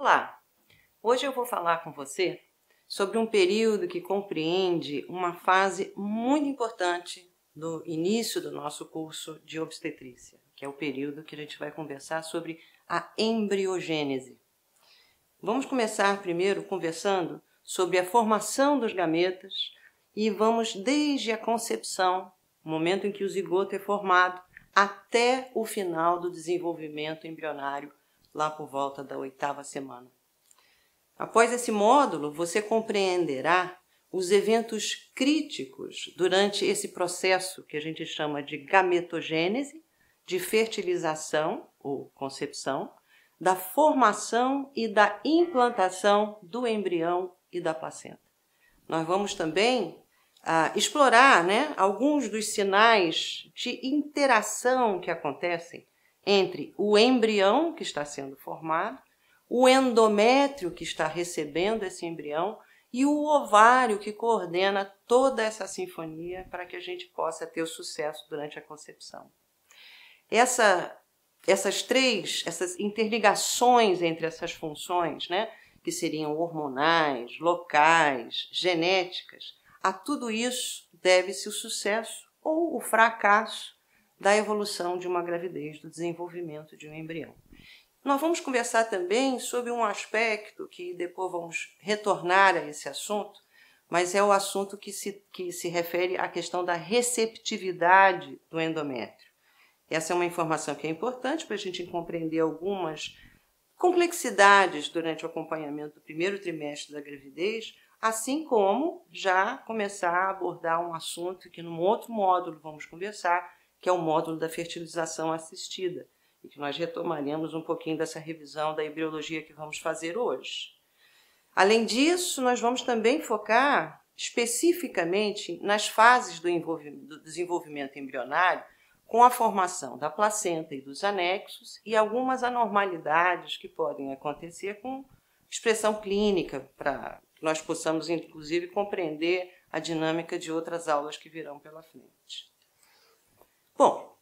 Olá! Hoje eu vou falar com você sobre um período que compreende uma fase muito importante do início do nosso curso de obstetrícia, que é o período que a gente vai conversar sobre a embriogênese. Vamos começar primeiro conversando sobre a formação dos gametas e vamos desde a concepção, o momento em que o zigoto é formado, até o final do desenvolvimento embrionário lá por volta da oitava semana. Após esse módulo, você compreenderá os eventos críticos durante esse processo que a gente chama de gametogênese, de fertilização ou concepção, da formação e da implantação do embrião e da placenta. Nós vamos também ah, explorar né, alguns dos sinais de interação que acontecem entre o embrião que está sendo formado, o endométrio que está recebendo esse embrião e o ovário que coordena toda essa sinfonia para que a gente possa ter o sucesso durante a concepção. Essa, essas três, essas interligações entre essas funções, né, que seriam hormonais, locais, genéticas, a tudo isso deve-se o sucesso ou o fracasso da evolução de uma gravidez, do desenvolvimento de um embrião. Nós vamos conversar também sobre um aspecto que depois vamos retornar a esse assunto, mas é o assunto que se, que se refere à questão da receptividade do endométrio. Essa é uma informação que é importante para a gente compreender algumas complexidades durante o acompanhamento do primeiro trimestre da gravidez, assim como já começar a abordar um assunto que, num outro módulo, vamos conversar que é o módulo da fertilização assistida, e que nós retomaremos um pouquinho dessa revisão da embriologia que vamos fazer hoje. Além disso, nós vamos também focar especificamente nas fases do, do desenvolvimento embrionário, com a formação da placenta e dos anexos e algumas anormalidades que podem acontecer com expressão clínica, para que nós possamos, inclusive, compreender a dinâmica de outras aulas que virão pela frente. Bom,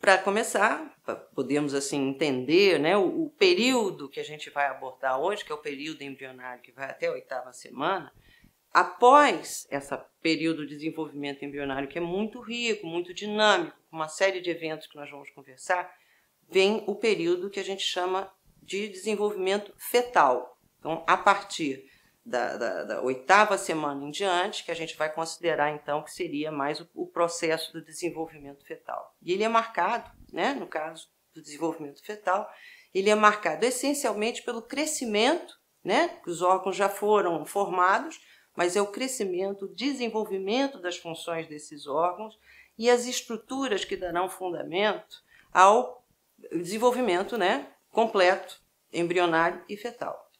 para começar, para podermos assim entender né, o, o, período que a gente vai abordar hoje, que é o período embrionário que vai até a oitava semana, após esse período de desenvolvimento embrionário, que é muito rico, muito dinâmico, com uma série de eventos que nós vamos conversar, vem o período que a gente chama de desenvolvimento fetal. Então, a partir da, da, da, oitava semana em diante, que a gente vai considerar então que seria mais o, o, processo do desenvolvimento fetal. E ele é marcado, né, no caso do desenvolvimento fetal, ele é marcado essencialmente pelo crescimento, né, que os órgãos já foram formados, mas é o crescimento, o desenvolvimento das funções desses órgãos e as estruturas que darão fundamento ao desenvolvimento, né, completo, embrionário e fetal.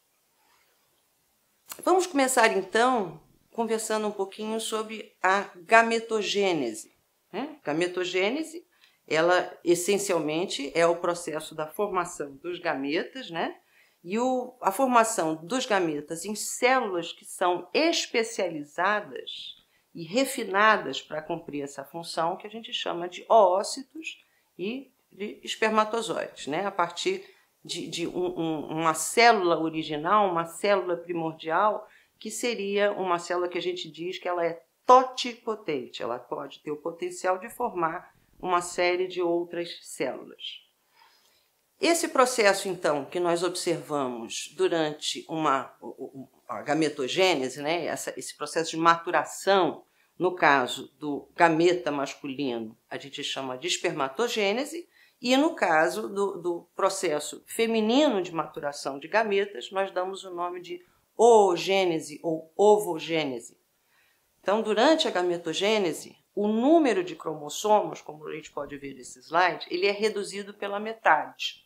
Vamos começar então conversando um pouquinho sobre a gametogênese. Né? Gametogênese, ela essencialmente é o processo da formação dos gametas, né? E o, a formação dos gametas em células que são especializadas e refinadas para cumprir essa função que a gente chama de oócitos e de espermatozoides, né? A partir de, de um, um, uma célula original, uma célula primordial, que seria uma célula que a gente diz que ela é totipotente, ela pode ter o potencial de formar uma série de outras células. Esse processo, então, que nós observamos durante uma a gametogênese, né, essa, esse processo de maturação, no caso do gameta masculino, a gente chama de espermatogênese, e no caso do, do processo feminino de maturação de gametas, nós damos o nome de oogênese ou ovogênese. Então, durante a gametogênese, o número de cromossomos, como a gente pode ver nesse slide, ele é reduzido pela metade.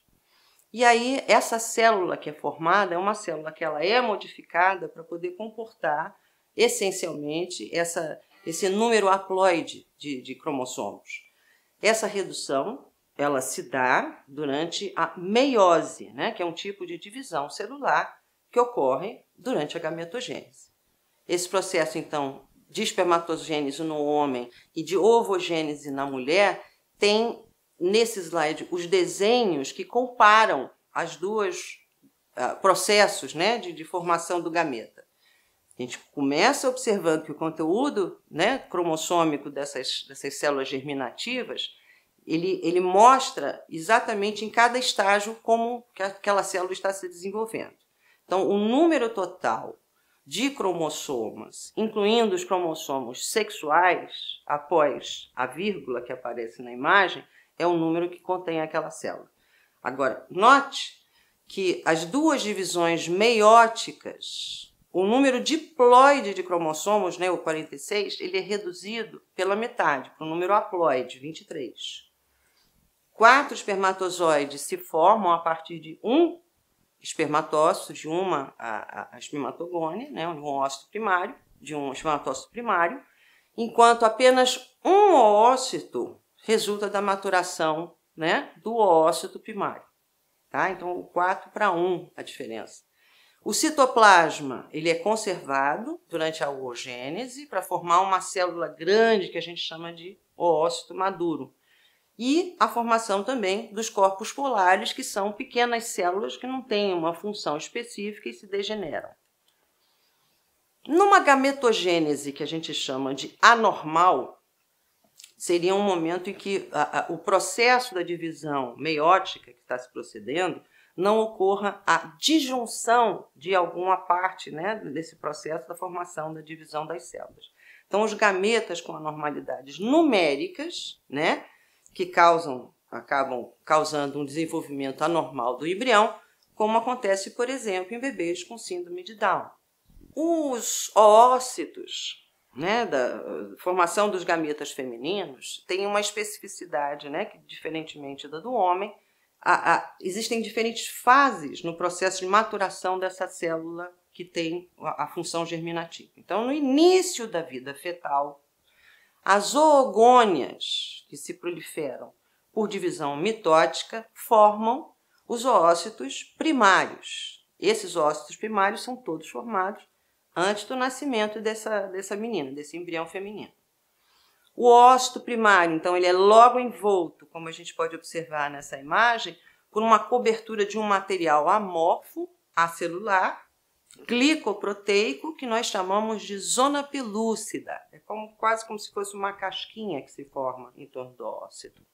E aí, essa célula que é formada é uma célula que ela é modificada para poder comportar, essencialmente, essa, esse número haploide de, de cromossomos. Essa redução ela se dá durante a meiose, né, que é um tipo de divisão celular que ocorre durante a gametogênese. Esse processo, então, de espermatogênese no homem e de ovogênese na mulher tem nesse slide os desenhos que comparam as duas uh, processos né, de, de formação do gameta. A gente começa observando que o conteúdo né, cromossômico dessas, dessas células germinativas ele, ele mostra exatamente em cada estágio como que aquela célula está se desenvolvendo. Então, o número total de cromossomas, incluindo os cromossomos sexuais, após a vírgula que aparece na imagem, é o número que contém aquela célula. Agora, note que as duas divisões meióticas, o número diploide de cromossomos, né, o 46, ele é reduzido pela metade, para o número haploide, 23 quatro espermatozoides se formam a partir de um espermatócito, de uma a, a espermatogônia, né, um ócito primário, de um espermatócito primário, enquanto apenas um ócito resulta da maturação né, do ócito primário. Tá? Então, 4 para 1 a diferença. O citoplasma ele é conservado durante a oogênese para formar uma célula grande que a gente chama de oócito maduro e a formação também dos corpos polares, que são pequenas células que não têm uma função específica e se degeneram. Numa gametogênese que a gente chama de anormal, seria um momento em que a, a, o processo da divisão meiótica que está se procedendo não ocorra a disjunção de alguma parte né, desse processo da formação da divisão das células. Então, os gametas com anormalidades numéricas, né, que causam, acabam causando um desenvolvimento anormal do embrião, como acontece, por exemplo, em bebês com síndrome de Down. Os oócitos, né, da formação dos gametas femininos, têm uma especificidade, né, que diferentemente da do homem, a, a, existem diferentes fases no processo de maturação dessa célula que tem a, a função germinativa. Então, no início da vida fetal, as oogônias que se proliferam por divisão mitótica formam os oócitos primários. Esses oócitos primários são todos formados antes do nascimento dessa, dessa menina, desse embrião feminino. O ócito primário, então, ele é logo envolto, como a gente pode observar nessa imagem, por uma cobertura de um material amorfo, acelular, glicoproteico, que nós chamamos de zona pelúcida como, quase como se fosse uma casquinha que se forma em torno do ócito.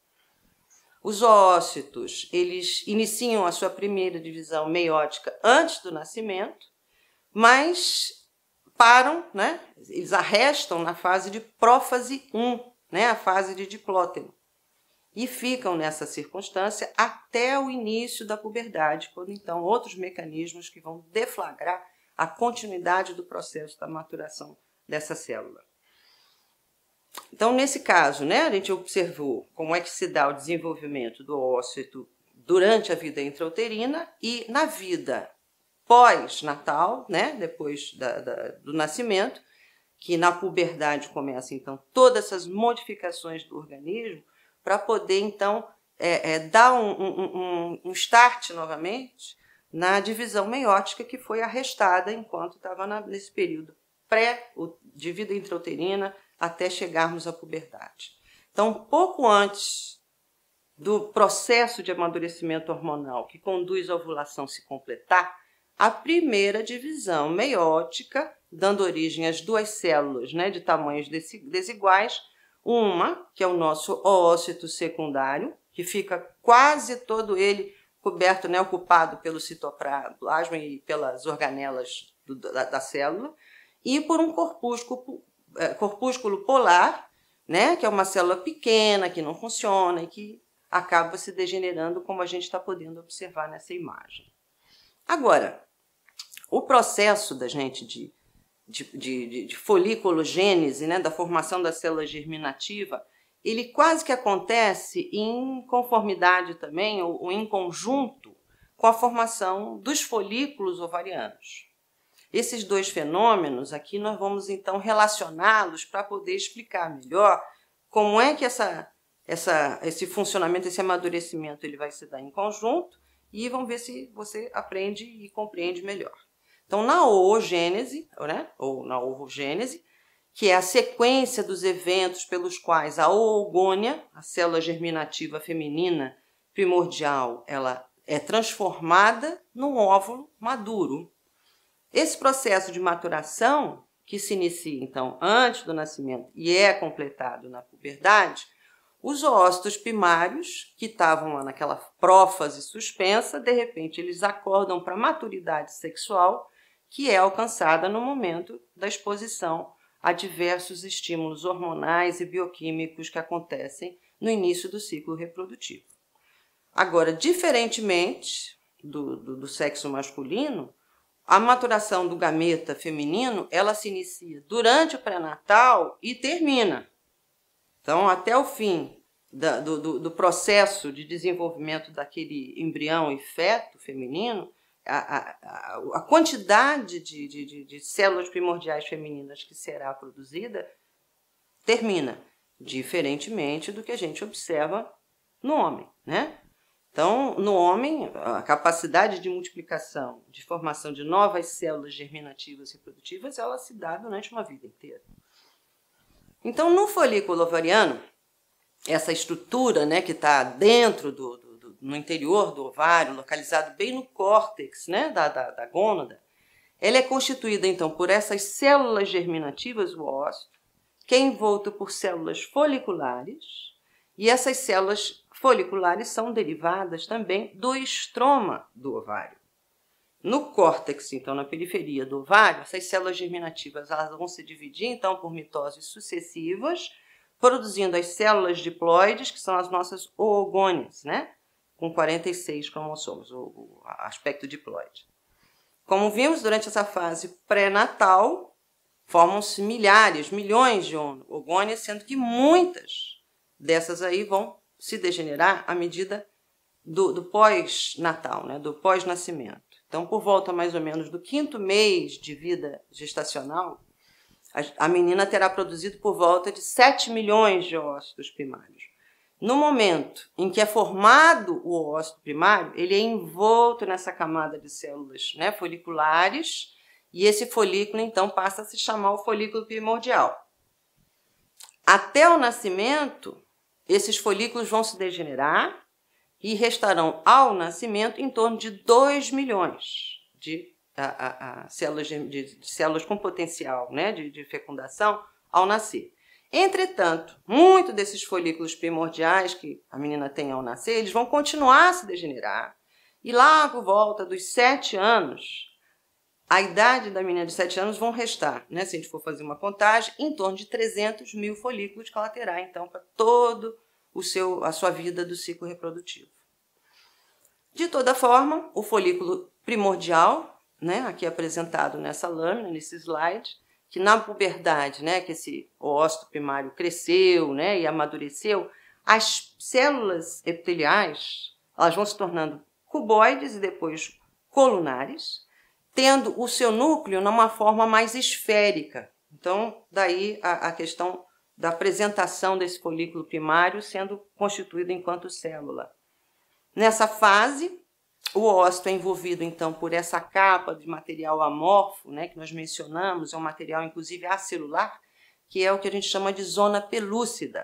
Os ócitos, eles iniciam a sua primeira divisão meiótica antes do nascimento, mas param, né? Eles arrestam na fase de prófase 1, né? A fase de diplóteno. E ficam nessa circunstância até o início da puberdade, quando então outros mecanismos que vão deflagrar a continuidade do processo da maturação dessa célula. Então, nesse caso, né, a gente observou como é que se dá o desenvolvimento do ócito durante a vida intrauterina e na vida pós-natal, né, depois da, da, do nascimento, que na puberdade começa então todas essas modificações do organismo para poder então é, é, dar um, um, um, um start novamente na divisão meiótica que foi arrestada enquanto estava nesse período pré de vida intrauterina até chegarmos à puberdade. Então, pouco antes do processo de amadurecimento hormonal que conduz à ovulação se completar, a primeira divisão meiótica, dando origem às duas células né, de tamanhos desiguais, uma, que é o nosso oócito secundário, que fica quase todo ele coberto, né, ocupado pelo citoplasma e pelas organelas do, da, da, célula, e por um corpúsculo, é, corpúsculo polar, né, que é uma célula pequena que não funciona e que acaba se degenerando, como a gente está podendo observar nessa imagem. Agora, o processo da gente de, de, de, de foliculogênese, né, da formação da célula germinativa, ele quase que acontece em conformidade também, ou, ou em conjunto, com a formação dos folículos ovarianos. Esses dois fenômenos aqui nós vamos então relacioná-los para poder explicar melhor como é que essa, essa, esse funcionamento, esse amadurecimento ele vai se dar em conjunto e vamos ver se você aprende e compreende melhor. Então, na oogênese, né? ou na ovogênese, que é a sequência dos eventos pelos quais a oogônia, a célula germinativa feminina primordial, ela é transformada num óvulo maduro. Esse processo de maturação, que se inicia então antes do nascimento e é completado na puberdade, os ócitos primários, que estavam lá naquela prófase suspensa, de repente eles acordam para a maturidade sexual, que é alcançada no momento da exposição a diversos estímulos hormonais e bioquímicos que acontecem no início do ciclo reprodutivo. Agora, diferentemente do, do, do sexo masculino, a maturação do gameta feminino, ela se inicia durante o pré-natal e termina. Então, até o fim da, do, do, do, processo de desenvolvimento daquele embrião e feto feminino, a, a, a quantidade de, de, de células primordiais femininas que será produzida termina, diferentemente do que a gente observa no homem, né? Então, no homem, a capacidade de multiplicação, de formação de novas células germinativas e reprodutivas, ela se dá durante uma vida inteira. Então, no folículo ovariano, essa estrutura né, que está dentro do, do, do, no interior do ovário, localizado bem no córtex né, da, da, da gônada, ela é constituída então por essas células germinativas, o ócito, que é envolto por células foliculares, e essas células foliculares são derivadas também do estroma do ovário. No córtex, então, na periferia do ovário, essas células germinativas elas vão se dividir, então, por mitoses sucessivas, produzindo as células diploides, que são as nossas oogônias, né? Com 46 cromossomos, o, aspecto diploide. Como vimos, durante essa fase pré-natal, formam-se milhares, milhões de oogônias, sendo que muitas dessas aí vão se degenerar à medida do, do pós-natal, né, do pós-nascimento. Então, por volta mais ou menos do quinto mês de vida gestacional, a, a menina terá produzido por volta de 7 milhões de ócitos primários. No momento em que é formado o ócito primário, ele é envolto nessa camada de células né, foliculares, e esse folículo então passa a se chamar o folículo primordial. Até o nascimento, esses folículos vão se degenerar e restarão ao nascimento em torno de 2 milhões de a, a, a, células, de, de, células com potencial né, de, de fecundação ao nascer. Entretanto, muito desses folículos primordiais que a menina tem ao nascer, eles vão continuar a se degenerar. E lá por volta dos 7 anos, a idade da menina de 7 anos vão restar, né, se a gente for fazer uma contagem, em torno de 300 mil folículos que ela terá, então, para todo o seu, a sua vida do ciclo reprodutivo. De toda forma, o folículo primordial, né, aqui apresentado nessa lâmina, nesse slide, que na puberdade, né, que esse ócito primário cresceu, né, e amadureceu, as células epiteliais, elas vão se tornando cuboides e depois colunares, tendo o seu núcleo numa forma mais esférica. Então, daí a, a questão da apresentação desse folículo primário sendo constituído enquanto célula. Nessa fase, o ócito é envolvido então por essa capa de material amorfo, né, que nós mencionamos, é um material inclusive acelular, que é o que a gente chama de zona pelúcida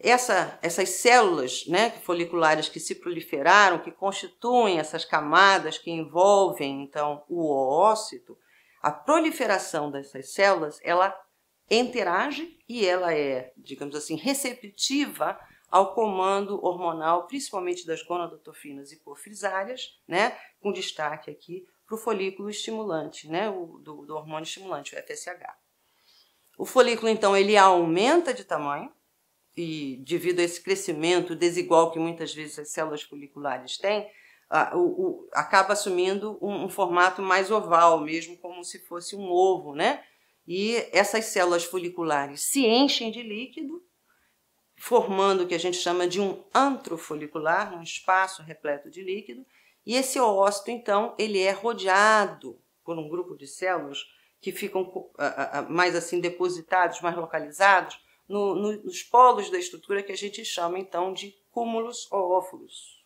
essa, essas células né, foliculares que se proliferaram, que constituem essas camadas que envolvem então o oócito, a proliferação dessas células ela interage e ela é, digamos assim, receptiva ao comando hormonal, principalmente das gonadotrofinas hipofisárias, né, com destaque aqui para o folículo estimulante, né, o, do, do hormônio estimulante, o FSH. O folículo, então, ele aumenta de tamanho, e devido a esse crescimento desigual que muitas vezes as células foliculares têm, a, o, o, acaba assumindo um, um, formato mais oval, mesmo como se fosse um ovo, né? E essas células foliculares se enchem de líquido, formando o que a gente chama de um antro folicular, um espaço repleto de líquido, e esse ócito, então, ele é rodeado por um grupo de células que ficam mais assim depositados, mais localizados, no, no, nos polos da estrutura que a gente chama então de cúmulos ou óvulos.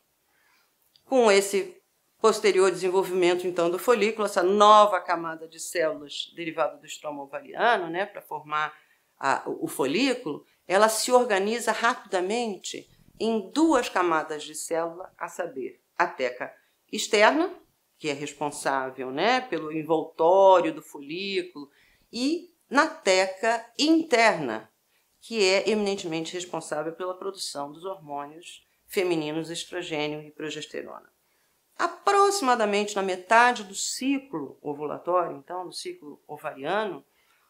Com esse posterior desenvolvimento então do folículo, essa nova camada de células derivada do estroma ovariano, né, para formar a, o folículo, ela se organiza rapidamente em duas camadas de célula, a saber, a teca externa, que é responsável, né, pelo envoltório do folículo, e na teca interna, que é eminentemente responsável pela produção dos hormônios femininos estrogênio e progesterona. Aproximadamente na metade do ciclo ovulatório, então, do ciclo ovariano,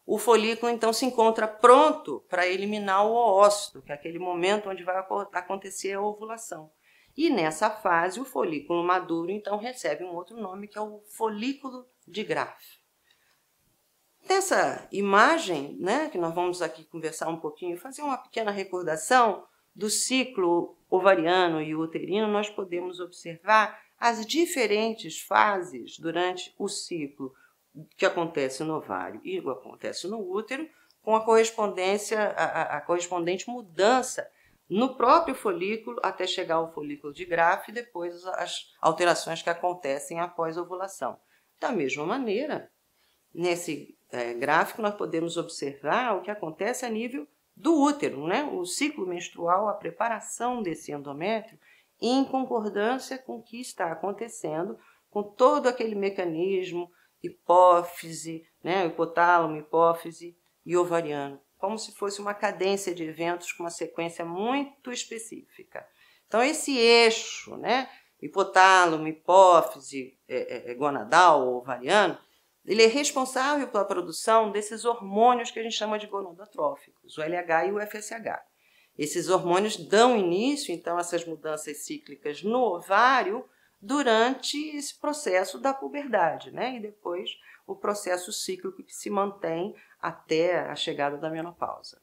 o folículo então se encontra pronto para eliminar o oócito, que é aquele momento onde vai acontecer a ovulação. E nessa fase, o folículo maduro então recebe um outro nome que é o folículo de Graaf dessa imagem, né, que nós vamos aqui conversar um pouquinho, fazer uma pequena recordação do ciclo ovariano e uterino, nós podemos observar as diferentes fases durante o ciclo que acontece no ovário e acontece no útero, com a correspondência, a, a correspondente mudança no próprio folículo até chegar ao folículo de grafe e depois as alterações que acontecem após a ovulação. Da mesma maneira, nesse é, gráfico, nós podemos observar o que acontece a nível do útero, né? o ciclo menstrual, a preparação desse endométrio, em concordância com o que está acontecendo, com todo aquele mecanismo, hipófise, né? hipotálamo, hipófise e ovariano, como se fosse uma cadência de eventos com uma sequência muito específica. Então, esse eixo, né? hipotálamo, hipófise, é, é, é gonadal ou ovariano, ele é responsável pela produção desses hormônios que a gente chama de gonadotróficos, o LH e o FSH. Esses hormônios dão início, então, a essas mudanças cíclicas no ovário durante esse processo da puberdade, né? E depois o processo cíclico que se mantém até a chegada da menopausa.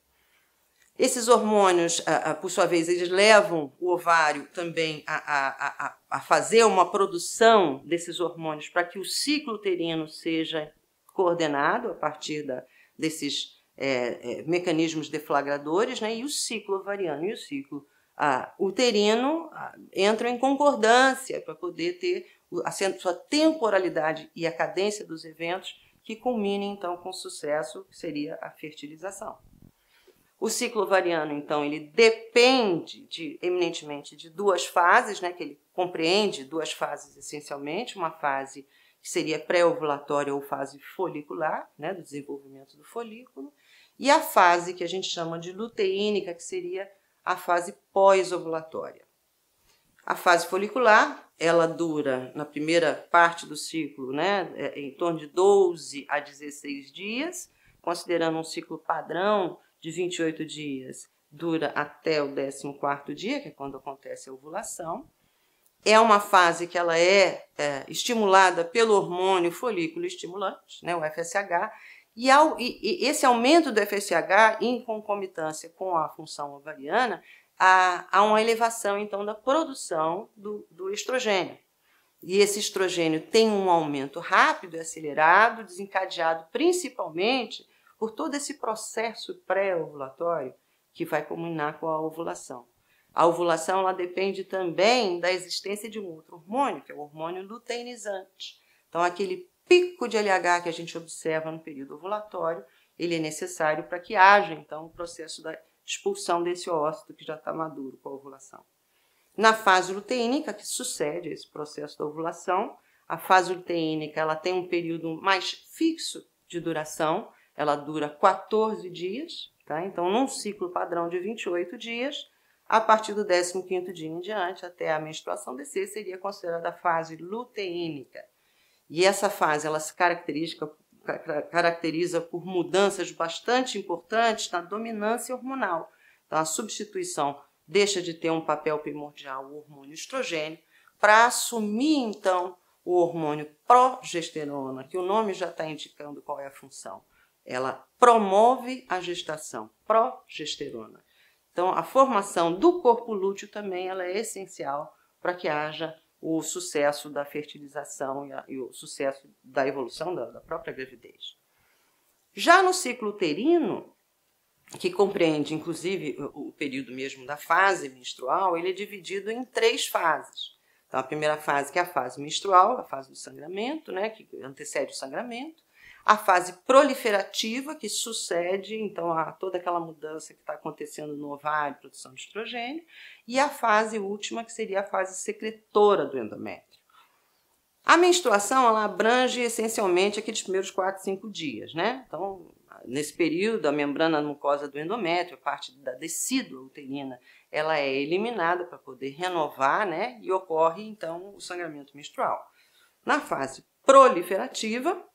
Esses hormônios, por sua vez, eles levam o ovário também a, a, a fazer uma produção desses hormônios para que o ciclo uterino seja coordenado a partir da, desses é, é, mecanismos deflagradores, né? e o ciclo ovariano e o ciclo a, uterino a, entram em concordância para poder ter a sua temporalidade e a cadência dos eventos que culminem então com sucesso, que seria a fertilização. O ciclo ovariano, então, ele depende de, eminentemente de duas fases, né, que ele compreende duas fases essencialmente, uma fase que seria pré-ovulatória ou fase folicular, né, do desenvolvimento do folículo, e a fase que a gente chama de luteínica, que seria a fase pós-ovulatória. A fase folicular, ela dura na primeira parte do ciclo, né, é, em torno de 12 a 16 dias, considerando um ciclo padrão de 28 dias dura até o 14 dia, que é quando acontece a ovulação. É uma fase que ela é, é estimulada pelo hormônio folículo estimulante, né, o FSH, e, ao, e, e, esse aumento do FSH em concomitância com a função ovariana, há, há uma elevação então da produção do, do estrogênio. E esse estrogênio tem um aumento rápido e acelerado, desencadeado principalmente por todo esse processo pré-ovulatório que vai culminar com a ovulação. A ovulação ela depende também da existência de um outro hormônio, que é o hormônio luteinizante. Então, aquele pico de LH que a gente observa no período ovulatório, ele é necessário para que haja, então, o processo da expulsão desse ócito que já está maduro com a ovulação. Na fase luteínica, que sucede esse processo da ovulação, a fase luteínica ela tem um período mais fixo de duração, ela dura 14 dias, tá? Então, num ciclo padrão de 28 dias, a partir do 15º dia em diante, até a menstruação descer, seria considerada a fase luteínica. E essa fase, ela se caracteriza por mudanças bastante importantes na dominância hormonal. Então, a substituição deixa de ter um papel primordial o hormônio estrogênio para assumir, então, o hormônio progesterona, que o nome já está indicando qual é a função ela promove a gestação, progesterona. Então, a formação do corpo lúteo também ela é essencial para que haja o sucesso da fertilização e, a, e o sucesso da evolução da, da própria gravidez. Já no ciclo uterino, que compreende inclusive o período mesmo da fase menstrual, ele é dividido em três fases. Então, a primeira fase, que é a fase menstrual, a fase do sangramento, né, que antecede o sangramento a fase proliferativa que sucede então a toda aquela mudança que está acontecendo no ovário, produção de estrogênio, e a fase última que seria a fase secretora do endométrio. A menstruação ela abrange essencialmente aqueles primeiros 4, 5 dias, né? Então, nesse período, a membrana mucosa do endométrio, a parte da decídua uterina, ela é eliminada para poder renovar, né? E ocorre então o sangramento menstrual. Na fase proliferativa,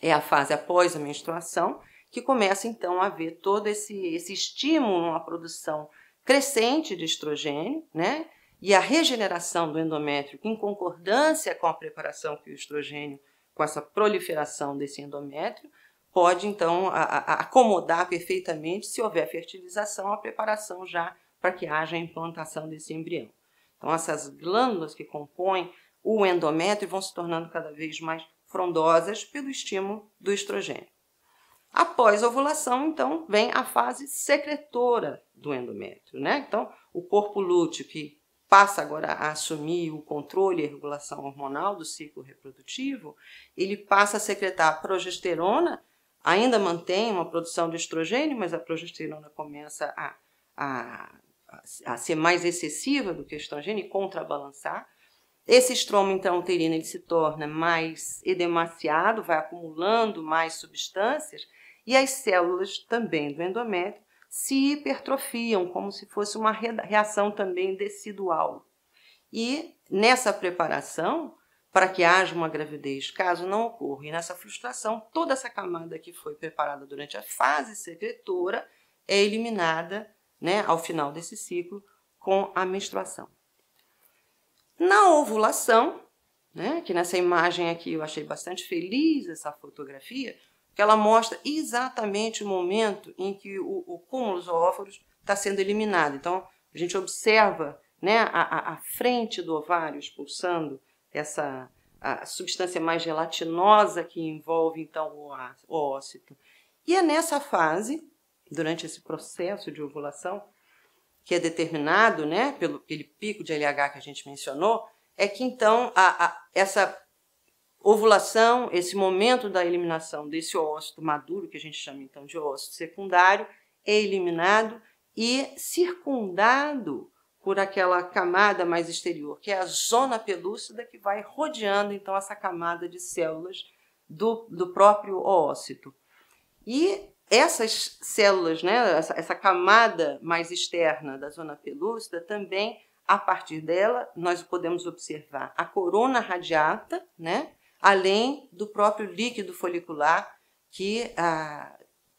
é a fase após a menstruação, que começa então a ver todo esse, esse estímulo à produção crescente de estrogênio, né? E a regeneração do endométrio em concordância com a preparação que o estrogênio, com essa proliferação desse endométrio, pode então a, a acomodar perfeitamente se houver fertilização, a preparação já para que haja a implantação desse embrião. Então essas glândulas que compõem o endométrio vão se tornando cada vez mais frondosas pelo estímulo do estrogênio. Após a ovulação, então, vem a fase secretora do endométrio, né? Então, o corpo lúteo que passa agora a assumir o controle e a regulação hormonal do ciclo reprodutivo, ele passa a secretar progesterona, ainda mantém uma produção de estrogênio, mas a progesterona começa a, a, a ser mais excessiva do que o estrogênio e contrabalançar esse estroma intrauterino então, ele se torna mais edemaciado, vai acumulando mais substâncias e as células também do endométrio se hipertrofiam, como se fosse uma reação também decidual. E nessa preparação, para que haja uma gravidez, caso não ocorra, e nessa frustração, toda essa camada que foi preparada durante a fase secretora é eliminada né, ao final desse ciclo com a menstruação. Na ovulação, né, que nessa imagem aqui eu achei bastante feliz essa fotografia, que ela mostra exatamente o momento em que o, o cúmulo zoóforos está sendo eliminado. Então, a gente observa né, a, a, frente do ovário expulsando essa a substância mais gelatinosa que envolve então o, o ócito. E é nessa fase, durante esse processo de ovulação, que é determinado né, pelo aquele pico de LH que a gente mencionou, é que então a, a, essa ovulação, esse momento da eliminação desse ócito maduro, que a gente chama então de ócito secundário, é eliminado e circundado por aquela camada mais exterior, que é a zona pelúcida que vai rodeando então essa camada de células do, do próprio ócito. E essas células, né, essa, essa camada mais externa da zona pelúcida, também, a partir dela, nós podemos observar a corona radiata, né, além do próprio líquido folicular, que ah,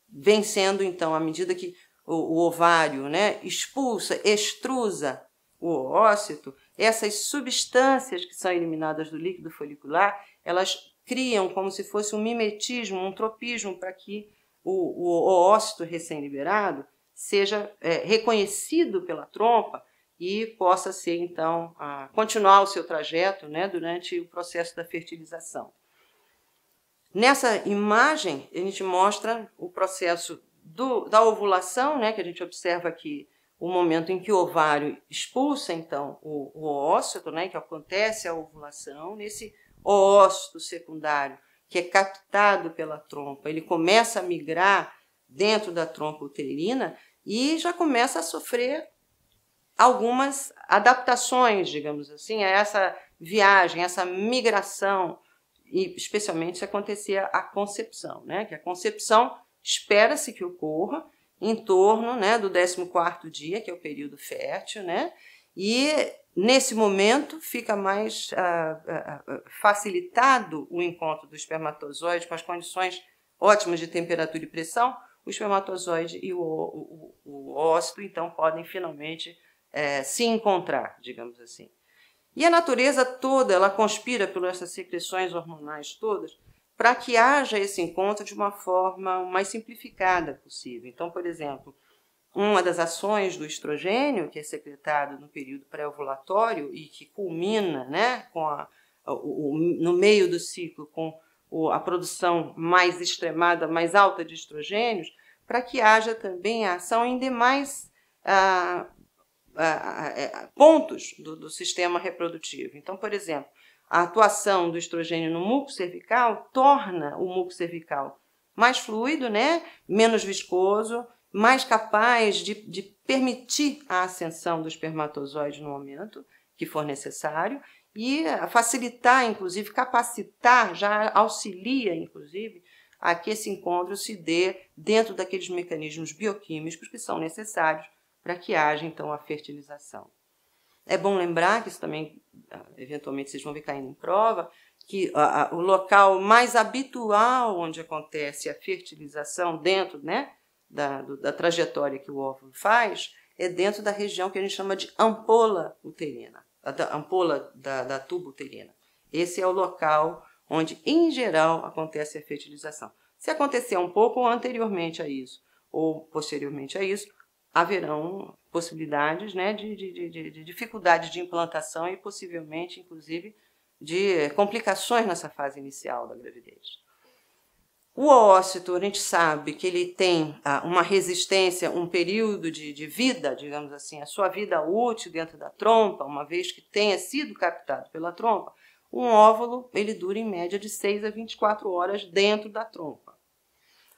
vem sendo, então, à medida que o, o ovário né, expulsa, extrusa o ócito, essas substâncias que são eliminadas do líquido folicular, elas criam como se fosse um mimetismo, um tropismo para que o, o recém-liberado seja é, reconhecido pela trompa e possa ser então a, continuar o seu trajeto né, durante o processo da fertilização. Nessa imagem a gente mostra o processo do, da ovulação, né, que a gente observa aqui o momento em que o ovário expulsa então o, o né, que acontece a ovulação nesse ócito secundário que é captado pela trompa, ele começa a migrar dentro da trompa uterina e já começa a sofrer algumas adaptações, digamos assim, a essa viagem, essa migração, e especialmente se acontecia a concepção, né? Que a concepção espera-se que ocorra em torno, né, do 14 dia, que é o período fértil, né? E Nesse momento, fica mais ah, ah, ah, facilitado o encontro do espermatozoide com as condições ótimas de temperatura e pressão. O espermatozoide e o, o, o, o ócito, então, podem finalmente eh, se encontrar, digamos assim. E a natureza toda, ela conspira por essas secreções hormonais todas para que haja esse encontro de uma forma mais simplificada possível. Então, por exemplo, uma das ações do estrogênio, que é secretado no período pré-ovulatório e que culmina né, com a, o, o, no meio do ciclo com o, a produção mais extremada, mais alta de estrogênios, para que haja também a ação em demais ah, ah, ah, eh, pontos do, do sistema reprodutivo. Então, por exemplo, a atuação do estrogênio no muco cervical torna o muco cervical mais fluido, né? menos viscoso, mais capaz de, de permitir a ascensão do espermatozoide no momento que for necessário e facilitar, inclusive, capacitar, já auxilia, inclusive, a que esse encontro se dê dentro daqueles mecanismos bioquímicos que são necessários para que haja, então, a fertilização. É bom lembrar, que isso também, ah, eventualmente, vocês vão ver caindo em prova, que a, ah, a, ah, o local mais habitual onde acontece a fertilização dentro, né, da, do, da trajetória que o óvulo faz é dentro da região que a gente chama de ampola uterina, da ampola da, da tuba uterina. Esse é o local onde, em geral, acontece a fertilização. Se acontecer um pouco anteriormente a isso ou posteriormente a isso, haverão possibilidades né, de, de, de, de dificuldade de implantação e possivelmente, inclusive, de complicações nessa fase inicial da gravidez. O ócito, a gente sabe que ele tem ah, uma resistência, um período de, de, vida, digamos assim, a sua vida útil dentro da trompa, uma vez que tenha sido captado pela trompa, um óvulo ele dura em média de 6 a 24 horas dentro da trompa.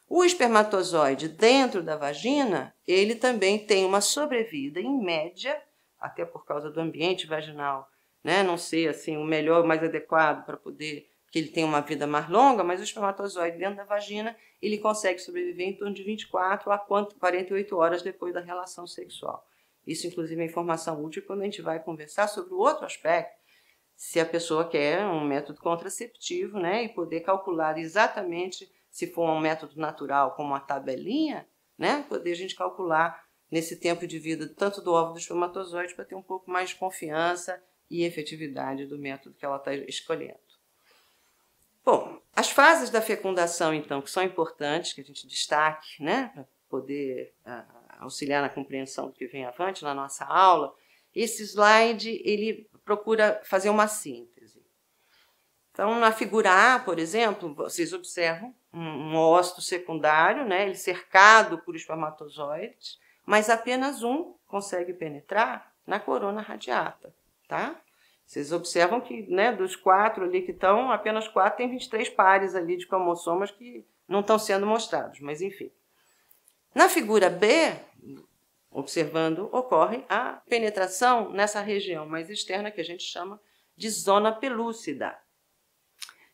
O espermatozoide dentro da vagina, ele também tem uma sobrevida em média, até por causa do ambiente vaginal, né, não ser assim o melhor, o mais adequado para poder que ele tem uma vida mais longa, mas o espermatozoide dentro da vagina, ele consegue sobreviver em torno de 24 a 48 horas depois da relação sexual. Isso, inclusive, é informação útil quando a gente vai conversar sobre o outro aspecto, se a pessoa quer um método contraceptivo, né, e poder calcular exatamente se for um método natural, como uma tabelinha, né, poder a gente calcular nesse tempo de vida tanto do óvulo do espermatozoide para ter um pouco mais de confiança e efetividade do método que ela está escolhendo fases da fecundação, então, que são importantes, que a gente destaque, né, para poder uh, auxiliar na compreensão do que vem avante na nossa aula, esse slide ele procura fazer uma síntese. Então, na figura A, por exemplo, vocês observam um, um secundário, né, ele cercado por espermatozoides, mas apenas um consegue penetrar na corona radiata, tá? Vocês observam que, né, dos quatro ali que estão, apenas quatro tem 23 pares ali de cromossomas que não estão sendo mostrados, mas enfim. Na figura B, observando, ocorre a penetração nessa região mais externa que a gente chama de zona pelúcida.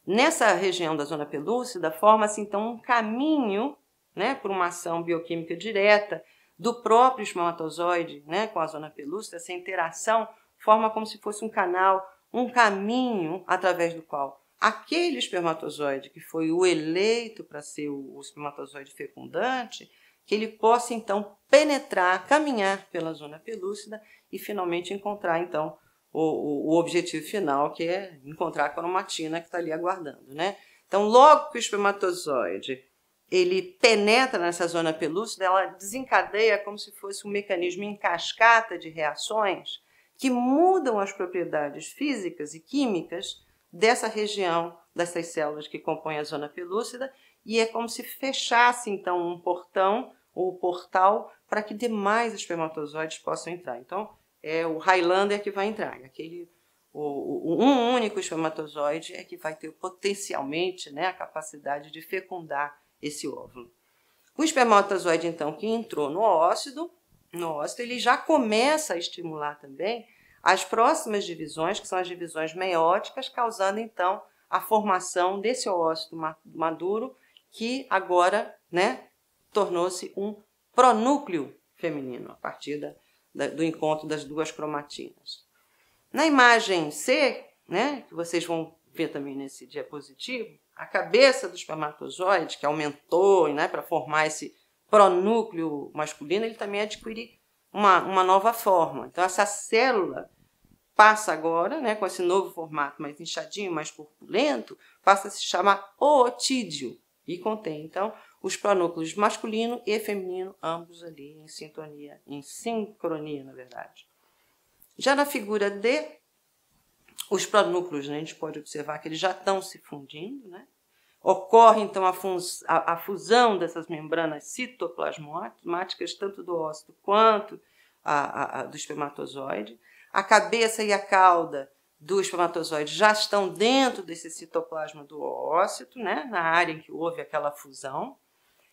Nessa região da zona pelúcida, forma-se então um caminho, né, por uma ação bioquímica direta do próprio espermatozoide, né, com a zona pelúcida, essa interação forma como se fosse um canal, um caminho através do qual aquele espermatozoide que foi o eleito para ser o espermatozoide fecundante, que ele possa então penetrar, caminhar pela zona pelúcida e finalmente encontrar então o, o, o objetivo final, que é encontrar a cromatina que está ali aguardando, né? Então, logo que o espermatozoide ele penetra nessa zona pelúcida, ela desencadeia como se fosse um mecanismo em cascata de reações que mudam as propriedades físicas e químicas dessa região, dessas células que compõem a zona pelúcida, e é como se fechasse então um portão ou portal para que demais espermatozoides possam entrar. Então, é o Highlander que vai entrar, é aquele o, o, um único espermatozoide é que vai ter potencialmente né, a capacidade de fecundar esse óvulo. O espermatozoide, então, que entrou no ócido, no ócito, ele já começa a estimular também as próximas divisões, que são as divisões meióticas, causando então a formação desse ócito maduro, que agora né, tornou-se um pronúcleo feminino, a partir da, da, do encontro das duas cromatinas. Na imagem C, né, que vocês vão ver também nesse diapositivo, a cabeça do espermatozoide, que aumentou né, para formar esse pronúcleo masculino, ele também adquire uma, uma nova forma. Então, essa célula passa agora, né, com esse novo formato mais inchadinho, mais corpulento, passa a se chamar ootídeo e contém, então, os pronúcleos masculino e feminino, ambos ali em sintonia, em sincronia, na verdade. Já na figura D, os pronúcleos, né, a gente pode observar que eles já estão se fundindo, né? Ocorre então a, a, a fusão dessas membranas citoplasmáticas, tanto do ócito quanto a, do espermatozoide. A cabeça e a cauda do espermatozoide já estão dentro desse citoplasma do ócito, né, na área em que houve aquela fusão.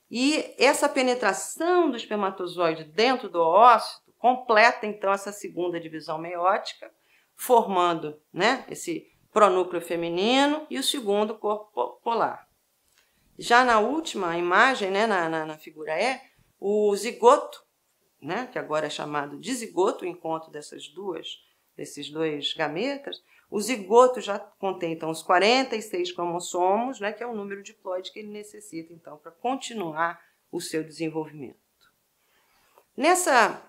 E essa penetração do espermatozoide dentro do ócito completa então essa segunda divisão meiótica, formando né, esse pronúcleo feminino e o segundo corpo polar. Já na última imagem, né, na, na, na figura E, o zigoto, né, que agora é chamado de zigoto, o encontro dessas duas, desses dois gametas, o zigoto já contém então os 46 cromossomos, né, que é o número diploide que ele necessita então para continuar o seu desenvolvimento. Nessa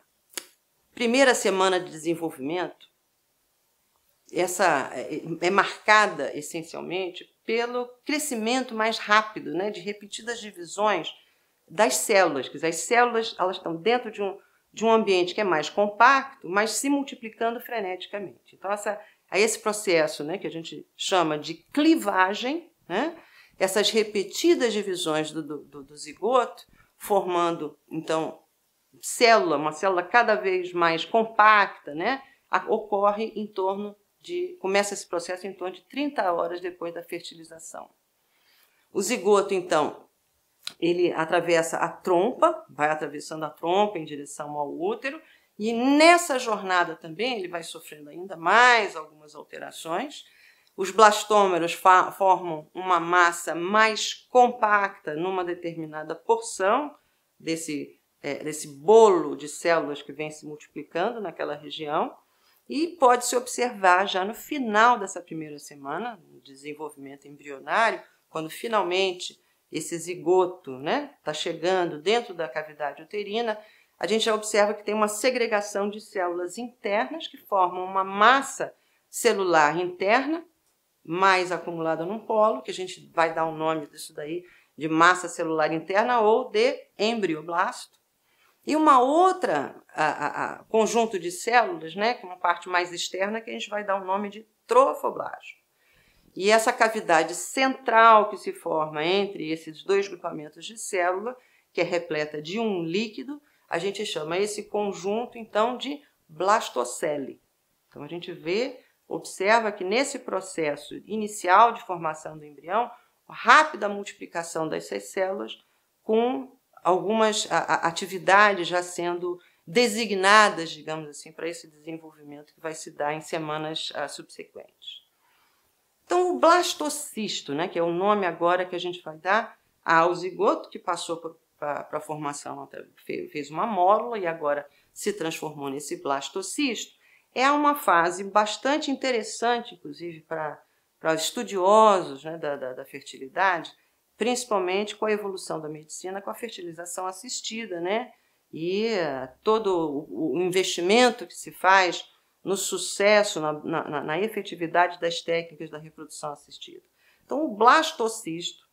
primeira semana de desenvolvimento, essa é, é marcada essencialmente pelo crescimento mais rápido, né, de repetidas divisões das células, que as células elas estão dentro de um, de um ambiente que é mais compacto, mas se multiplicando freneticamente. Então essa a esse processo, né, que a gente chama de clivagem, né, essas repetidas divisões do, do, do zigoto, formando então célula, uma célula cada vez mais compacta, né, ocorre em torno de começa esse processo em torno de 30 horas depois da fertilização. O zigoto, então, ele atravessa a trompa, vai atravessando a trompa em direção ao útero, e nessa jornada também ele vai sofrendo ainda mais algumas alterações. Os blastômeros formam uma massa mais compacta numa determinada porção desse, é, desse bolo de células que vem se multiplicando naquela região. E pode-se observar já no final dessa primeira semana, no desenvolvimento embrionário, quando finalmente esse zigoto está né, tá chegando dentro da cavidade uterina, a gente já observa que tem uma segregação de células internas que formam uma massa celular interna, mais acumulada num polo, que a gente vai dar o um nome disso daí de massa celular interna ou de embrioblasto, e uma outra a, a, conjunto de células, né, que é uma parte mais externa, que a gente vai dar o nome de trofoblasto. E essa cavidade central que se forma entre esses dois grupamentos de célula, que é repleta de um líquido, a gente chama esse conjunto então de blastocele. Então a gente vê, observa que nesse processo inicial de formação do embrião, rápida multiplicação dessas células com algumas atividades já sendo designadas, digamos assim, para esse desenvolvimento que vai se dar em semanas ah, subsequentes. Então, o blastocisto, né, que é o nome agora que a gente vai dar ao zigoto que passou para a formação, tá, fez uma mórula e agora se transformou nesse blastocisto, é uma fase bastante interessante, inclusive, para, para estudiosos né, da, da, da fertilidade, principalmente com a evolução da medicina, com a fertilização assistida, né? E eh, todo o investimento que se faz no sucesso, na, na, na efetividade das técnicas da reprodução assistida. Então, o blastocisto,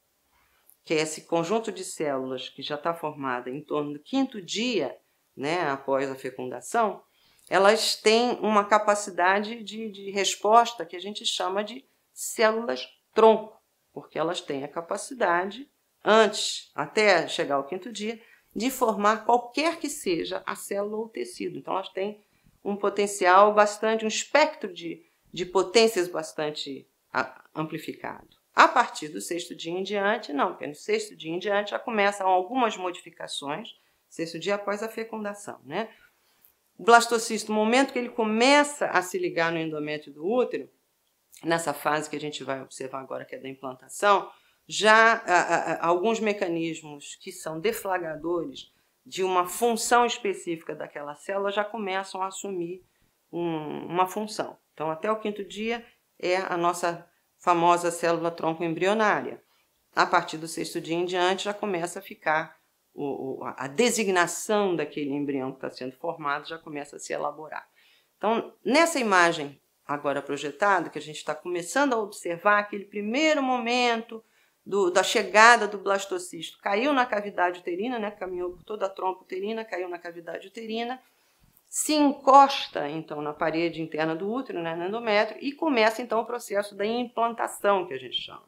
que é esse conjunto de células que já está formada em torno do quinto dia, né, após a fecundação, elas têm uma capacidade de, de resposta que a gente chama de células tronco porque elas têm a capacidade, antes, até chegar ao quinto dia, de formar qualquer que seja a célula ou tecido. Então, elas têm um potencial bastante, um espectro de, de potências bastante amplificado. A partir do sexto dia em diante, não, porque no sexto dia em diante já começam algumas modificações, sexto dia após a fecundação, né? O blastocisto, no momento que ele começa a se ligar no endométrio do útero, nessa fase que a gente vai observar agora, que é da implantação, já a, a, alguns mecanismos que são deflagradores de uma função específica daquela célula já começam a assumir um, uma função. Então, até o quinto dia é a nossa famosa célula tronco embrionária. A partir do sexto dia em diante já começa a ficar o, o, a designação daquele embrião que está sendo formado já começa a se elaborar. Então, nessa imagem agora projetado, que a gente está começando a observar aquele primeiro momento do, da chegada do blastocisto. Caiu na cavidade uterina, né? caminhou por toda a trompa uterina, caiu na cavidade uterina, se encosta então na parede interna do útero, né? no endométrio, e começa então o processo da implantação, que a gente chama.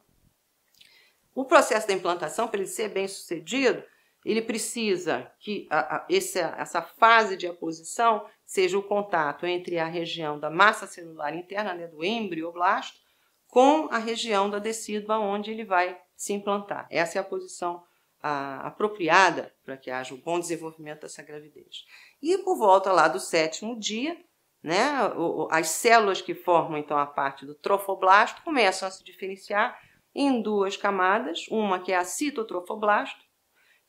O processo da implantação, para ele ser bem sucedido, ele precisa que a, a, essa, essa fase de aposição seja o contato entre a região da massa celular interna, né, do embrioblasto, com a região da decídua onde ele vai se implantar. Essa é a posição a, apropriada para que haja um bom desenvolvimento dessa gravidez. E por volta lá do sétimo dia, né, as células que formam então a parte do trofoblasto começam a se diferenciar em duas camadas, uma que é a citotrofoblasto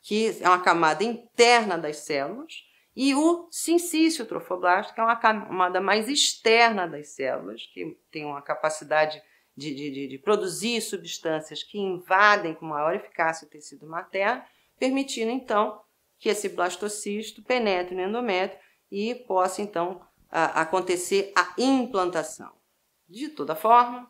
que é uma camada interna das células, e o sincício trofoblasto, que é uma camada mais externa das células, que tem uma capacidade de, de, de produzir substâncias que invadem com maior eficácia o tecido materno, permitindo então que esse blastocisto penetre no endométrio e possa então a, acontecer a implantação. De toda forma,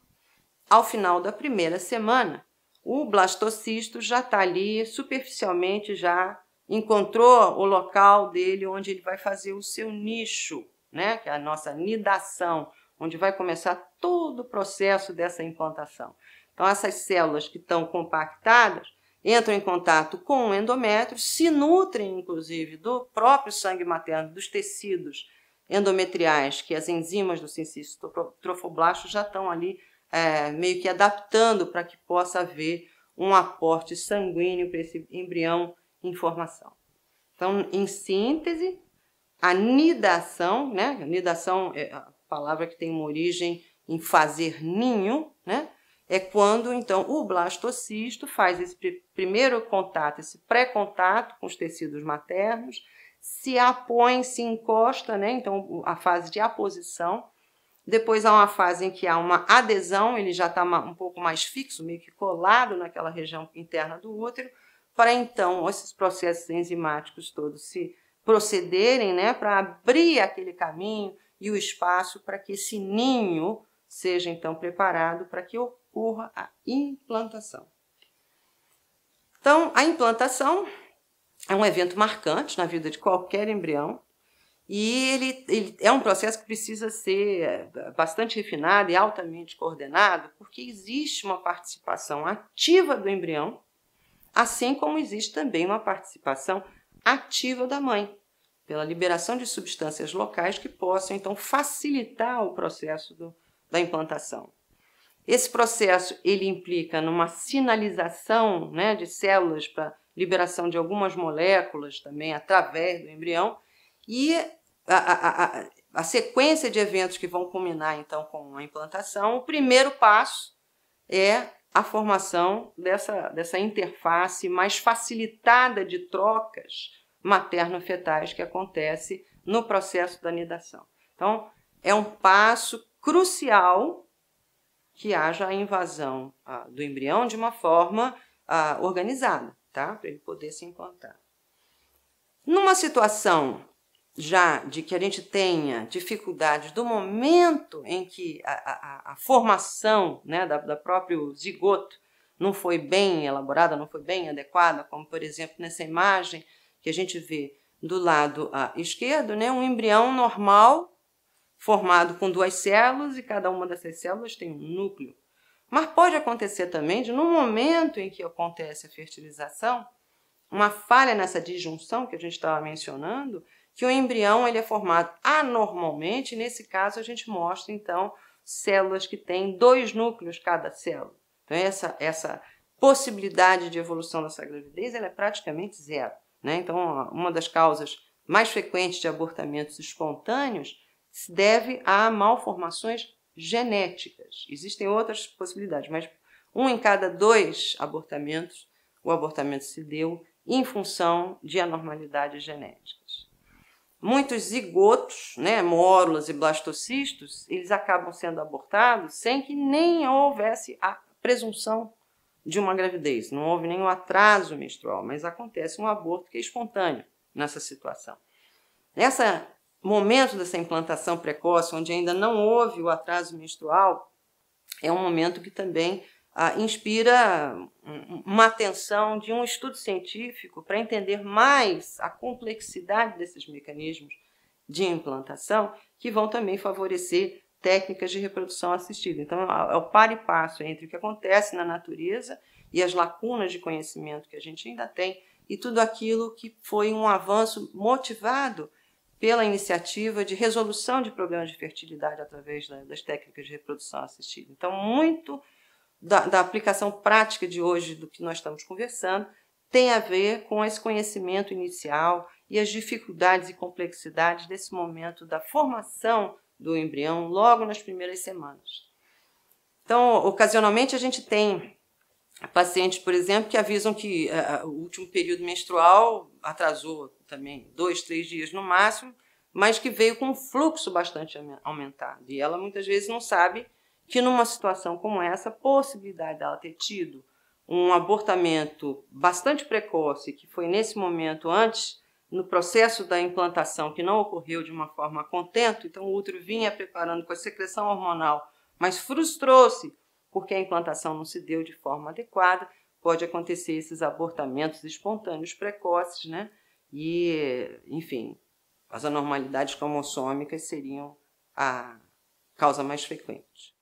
ao final da primeira semana, o blastocisto já está ali, superficialmente já encontrou o local dele onde ele vai fazer o seu nicho, né? que é a nossa nidação, onde vai começar todo o processo dessa implantação. Então, essas células que estão compactadas entram em contato com o endométrio, se nutrem, inclusive, do próprio sangue materno, dos tecidos endometriais, que as enzimas do sincício trofoblasto já estão ali é, meio que adaptando para que possa haver um aporte sanguíneo para esse embrião em formação. Então, em síntese, a nidação, né? A nidação é a palavra que tem uma origem em fazer ninho, né? É quando então o blastocisto faz esse primeiro contato, esse pré-contato com os tecidos maternos, se apõe, se encosta, né? Então a fase de aposição depois há uma fase em que há uma adesão, ele já está um pouco mais fixo, meio que colado naquela região interna do útero, para então esses processos enzimáticos todos se procederem, né, para abrir aquele caminho e o espaço para que esse ninho seja então preparado para que ocorra a implantação. Então, a implantação é um evento marcante na vida de qualquer embrião, e ele, ele, é um processo que precisa ser eh, bastante refinado e altamente coordenado, porque existe uma participação ativa do embrião, assim como existe também uma participação ativa da mãe, pela liberação de substâncias locais que possam então facilitar o processo do, da implantação. Esse processo ele implica numa sinalização né, de células para liberação de algumas moléculas também através do embrião e a, a, a sequência de eventos que vão culminar então com a implantação, o primeiro passo é a formação dessa, dessa interface mais facilitada de trocas materno-fetais que acontece no processo da nidação. Então, é um passo crucial que haja a invasão do embrião de uma forma organizada, tá? para ele poder se implantar. Numa situação já de que a gente tenha dificuldades do momento em que a, a, a formação né, da, da próprio zigoto não foi bem elaborada, não foi bem adequada, como por exemplo nessa imagem que a gente vê do lado ah, esquerdo, né, um embrião normal formado com duas células e cada uma dessas células tem um núcleo. Mas pode acontecer também de, no momento em que acontece a fertilização, uma falha nessa disjunção que a gente estava mencionando, que o embrião ele é formado anormalmente. Nesse caso, a gente mostra então células que têm dois núcleos cada célula. Então, essa, essa possibilidade de evolução dessa gravidez ela é praticamente zero. Né? Então, uma das causas mais frequentes de abortamentos espontâneos se deve a malformações genéticas. Existem outras possibilidades, mas um em cada dois abortamentos, o abortamento se deu em função de anormalidade genética. Muitos zigotos, né, mórulas e blastocistos, eles acabam sendo abortados sem que nem houvesse a presunção de uma gravidez. Não houve nenhum atraso menstrual, mas acontece um aborto que é espontâneo nessa situação. Nesse momento dessa implantação precoce, onde ainda não houve o atraso menstrual, é um momento que também ah, inspira uma atenção de um estudo científico para entender mais a complexidade desses mecanismos de implantação, que vão também favorecer técnicas de reprodução assistida. Então, é, é o par e passo entre o que acontece na natureza e as lacunas de conhecimento que a gente ainda tem e tudo aquilo que foi um avanço motivado pela iniciativa de resolução de problemas de fertilidade através das técnicas de reprodução assistida. Então, muito da, da aplicação prática de hoje do que nós estamos conversando tem a ver com esse conhecimento inicial e as dificuldades e complexidades desse momento da formação do embrião logo nas primeiras semanas. Então, ocasionalmente a gente tem pacientes, por exemplo, que avisam que uh, o último período menstrual atrasou também dois, três dias no máximo, mas que veio com um fluxo bastante aumentado. E ela muitas vezes não sabe que numa situação como essa, a possibilidade dela ter tido um abortamento bastante precoce, que foi nesse momento antes, no processo da implantação, que não ocorreu de uma forma contento, então o útero vinha preparando com a secreção hormonal, mas frustrou-se porque a implantação não se deu de forma adequada, pode acontecer esses abortamentos espontâneos precoces, né? E, enfim, as anormalidades cromossômicas seriam a causa mais frequente.